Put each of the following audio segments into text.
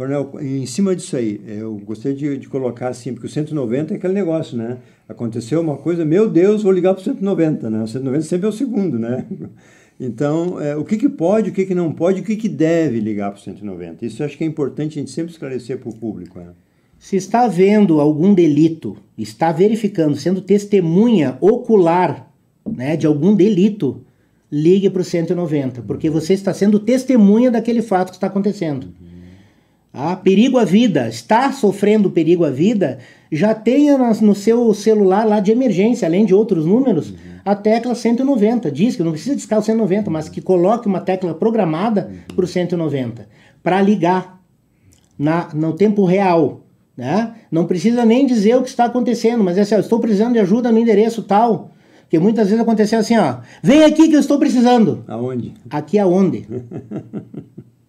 Coronel, em cima disso aí, eu gostaria de, de, colocar assim, porque o 190 é aquele negócio, né? Aconteceu uma coisa, meu Deus, vou ligar para o 190, né? O 190 sempre é o segundo, né? Então, é, o que, que pode, o que, que não pode, o que, que deve ligar para o 190? Isso acho que é importante a gente sempre esclarecer para o público, né? Se está havendo algum delito, está verificando, sendo testemunha ocular né, de algum delito, ligue para o 190, porque você está sendo testemunha daquele fato que está acontecendo. Uhum. Ah, perigo à vida, está sofrendo perigo à vida, já tenha no seu celular lá de emergência, além de outros números, uhum. a tecla 190. Diz que não precisa discar o 190, mas que coloque uma tecla programada uhum. para o 190, para ligar na, no tempo real. Né? Não precisa nem dizer o que está acontecendo, mas é assim, ó, estou precisando de ajuda no endereço tal. Porque muitas vezes aconteceu assim, ó, vem aqui que eu estou precisando. Aonde? Aqui aonde?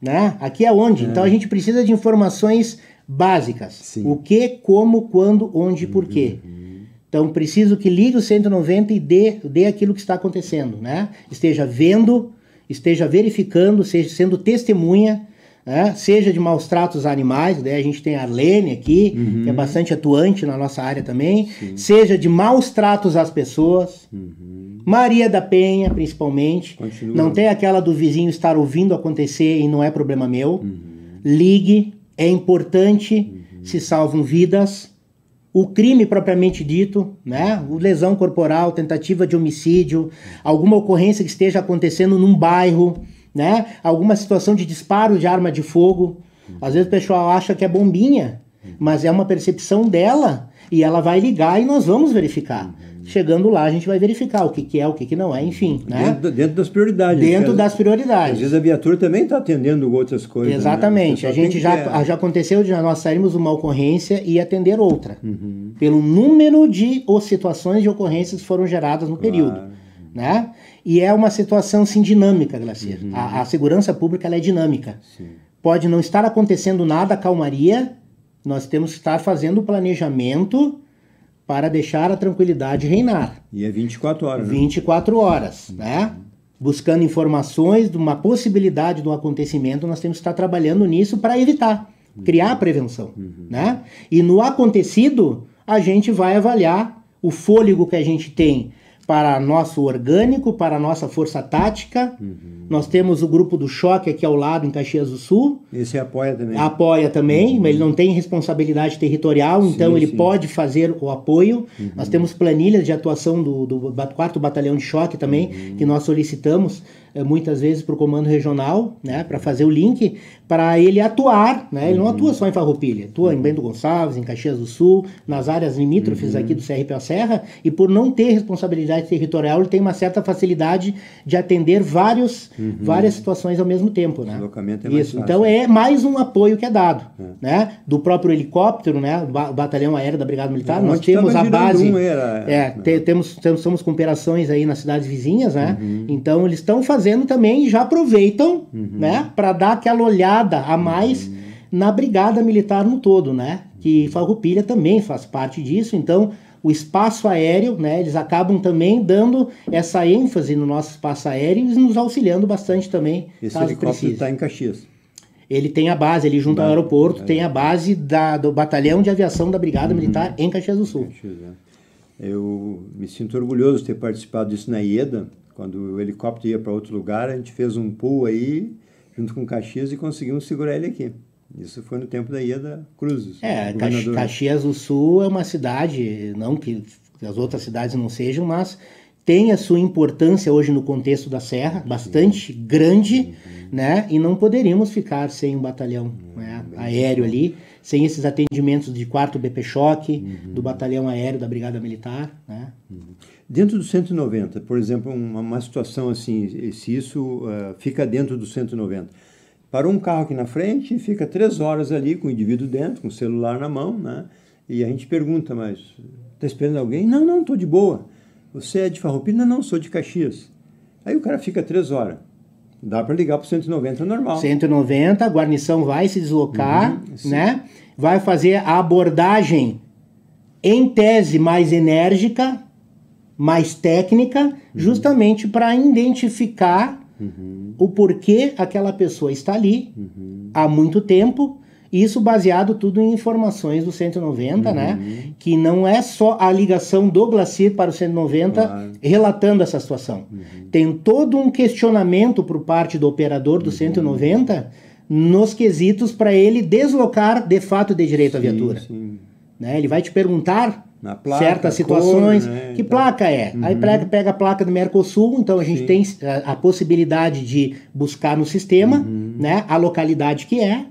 né? Aqui é onde. É. Então a é. gente precisa de informações básicas. Sim. O que, como, quando, onde, uhum. por quê. Uhum. Então preciso que ligue o 190 e dê, dê aquilo que está acontecendo, né? Esteja vendo, esteja verificando, seja sendo testemunha, né? seja de maus tratos a animais, né? a gente tem a Lene aqui, uhum. que é uhum. bastante atuante na nossa área também, Sim. seja de maus tratos às pessoas. Uhum. Maria da Penha, principalmente. Continua. Não tem aquela do vizinho estar ouvindo acontecer e não é problema meu. Uhum. Ligue, é importante, uhum. se salvam vidas. O crime propriamente dito, né? O lesão corporal, tentativa de homicídio, alguma ocorrência que esteja acontecendo num bairro, né? Alguma situação de disparo de arma de fogo. Uhum. Às vezes o pessoal acha que é bombinha, mas é uma percepção dela e ela vai ligar e nós vamos verificar. Chegando lá, a gente vai verificar o que, que é, o que, que não é, enfim. Né? Dentro, dentro das prioridades. Dentro das prioridades. Às vezes a viatura também está atendendo outras coisas. Né? Exatamente. Né? A gente já, é... já aconteceu de nós sairmos uma ocorrência e atender outra. Uhum. Pelo número de ou situações de ocorrências que foram geradas no claro. período. Né? E é uma situação assim, dinâmica, Glacir. Uhum. A, a, segurança pública é dinâmica. Sim. Pode não estar acontecendo nada, calmaria, nós temos que estar fazendo o planejamento para deixar a tranquilidade reinar. E é 24 horas. 24 né? horas, né? Buscando informações de uma possibilidade de um acontecimento, nós temos que estar trabalhando nisso para evitar, criar a prevenção, uhum. né? E no acontecido, a gente vai avaliar o fôlego que a gente tem para nosso orgânico, para nossa força tática. Uhum. Nós temos o grupo do Choque aqui ao lado, em Caxias do Sul. Esse apoia também. Apoia também, uhum. mas ele não tem responsabilidade territorial, sim, então ele sim. pode fazer o apoio. Uhum. Nós temos planilhas de atuação do, do 4 Batalhão de Choque também, uhum. que nós solicitamos eh, muitas vezes para o comando regional, né, para fazer o link, para ele atuar, né, ele uhum. não atua só em Farroupilha, atua em uhum. Bento Gonçalves, em Caxias do Sul, nas áreas limítrofes uhum. aqui do CRPO Serra, e por não ter responsabilidade territorial, ele tem uma certa facilidade de atender vários, uhum. várias situações ao mesmo tempo, né? Deslocamento é mais Isso, então fácil. então é mais um apoio que é dado, é. né, do próprio helicóptero, né, o batalhão aéreo da Brigada Militar, nós temos tá a base, um era... é, te, temos, temos, somos com operações aí nas cidades vizinhas, né, uhum. então eles estão fazendo fazendo também já aproveitam, uhum. né, para dar aquela olhada a mais uhum. na brigada militar no todo, né? Que Farroupilha também faz parte disso, então o espaço aéreo, né? Eles acabam também dando essa ênfase no nosso espaço aéreo e nos auxiliando bastante também. Esse helicóptero está em Caxias. Ele tem a base, ele junto ao aeroporto, é. tem a base da, do Batalhão de Aviação da Brigada uhum. Militar em Caxias do Sul. Caxias, é. Eu me sinto orgulhoso de ter participado disso na IEDA, quando o helicóptero ia para outro lugar, a gente fez um pull aí, junto com o Caxias, e conseguimos segurar ele aqui. Isso foi no tempo da Ieda Cruzes. É, governador. Caxias do Sul é uma cidade, não que as outras cidades não sejam, mas tem a sua importância hoje no contexto da Serra, bastante grande, uhum. né? E não poderíamos ficar sem um batalhão uhum. né? aéreo ali sem esses atendimentos de quarto BP Choque, uhum. do Batalhão Aéreo da Brigada Militar. Né? Uhum. Dentro do 190, por exemplo, uma, uma situação assim, se isso uh, fica dentro do 190, parou um carro aqui na frente fica três horas ali com o indivíduo dentro, com o celular na mão, né? E a gente pergunta, mas tá esperando alguém? Não, não, tô de boa. Você é de Farroupilha? Não, não, sou de Caxias. Aí o cara fica três horas. Dá para ligar para 190 normal. 190, a guarnição vai se deslocar, uhum, né? Vai fazer a abordagem em tese mais enérgica, mais técnica, uhum. justamente para identificar uhum. o porquê aquela pessoa está ali uhum. há muito tempo isso baseado tudo em informações do 190, né? uhum. né? Que não é só a ligação do Glacir para o 190 claro. relatando essa situação. Uhum. Tem todo um questionamento por parte do operador do uhum. 190 nos quesitos para ele deslocar de fato de direito sim, a viatura. Sim. Né? Ele vai te perguntar placa, certas situações. Cor, né? Que placa é? Uhum. Aí pega, pega a placa do Mercosul, então a gente Sim. tem a, a, possibilidade de buscar no sistema uhum. né, a localidade que é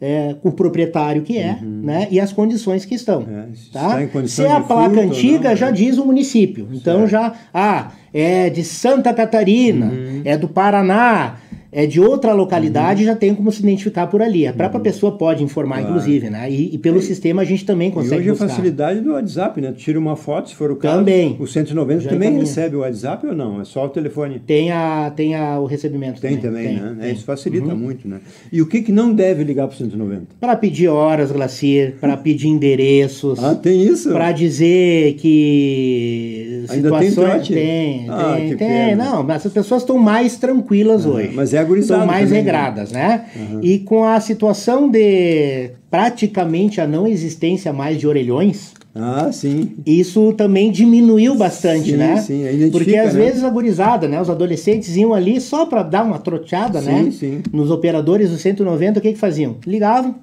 é, o proprietário que é, uhum. né? E as condições que estão. É, se tá? Está se é a placa antiga, não, né? já é. diz o município. Então certo. já, ah, é de Santa Catarina, uhum. é do Paraná, é de outra localidade uhum. já tem como se identificar por ali. A própria uhum. pessoa pode informar, claro. inclusive, né? E, e pelo e, é. sistema a gente também consegue. E hoje buscar. a facilidade do WhatsApp, né? tira uma foto, se for o caso. Também. O 190 já também recebe o WhatsApp ou não? É só o telefone? Tem, a, tem a, o recebimento tem também. também tem, né? Tem. Isso facilita uhum. muito, né? E o que, que não deve ligar para o 190? Para pedir horas, Glacir, para pedir endereços. ah, tem isso? Para dizer que Ainda tem trote? Tem, ah, tem, tem. Não, mas as pessoas estão mais tranquilas ah, hoje. Mas é agorizado. Estão mais também, né? regradas, né? Uhum. E com a situação de praticamente a não existência mais de orelhões. Ah, sim. Isso também diminuiu bastante, sim, né? Sim, sim. Porque às né? vezes a gurizada, né? Os adolescentes iam ali só para dar uma troteada, sim, né? Sim, sim. Nos operadores do 190, o que que faziam? Ligavam,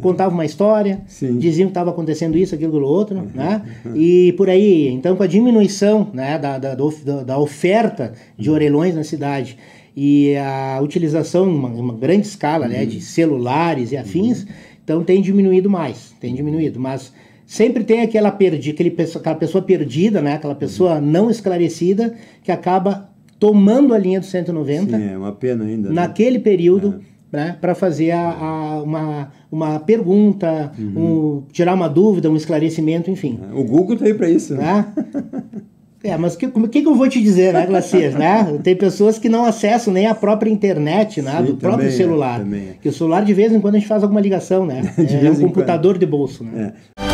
Uhum. contava uma história, Sim. diziam que estava acontecendo isso, aquilo, aquilo outro, uhum, né? Uhum. E por aí, então com a diminuição né, da, da, da oferta de uhum. orelhões na cidade e a utilização em uma, uma, grande escala né, de celulares e afins, então tem diminuído mais, tem diminuído, mas sempre tem aquela, perdi, aquele, aquela pessoa perdida, né? aquela pessoa não esclarecida que acaba tomando a linha do 190. Sim, é uma pena ainda. Né? Naquele né? período. É né, para fazer a, a, uma, uma pergunta, uhum. um, tirar uma dúvida, um esclarecimento, enfim. É, o Google tá aí para isso. Né? né? É, mas o que, que, que, eu vou te dizer, né, Glacir, né? Tem pessoas que não acessam nem a própria internet, né? Sim, do próprio é, celular. É, Que o celular, de vez em quando, a gente faz alguma ligação, né? é um computador quando. de bolso, né? É.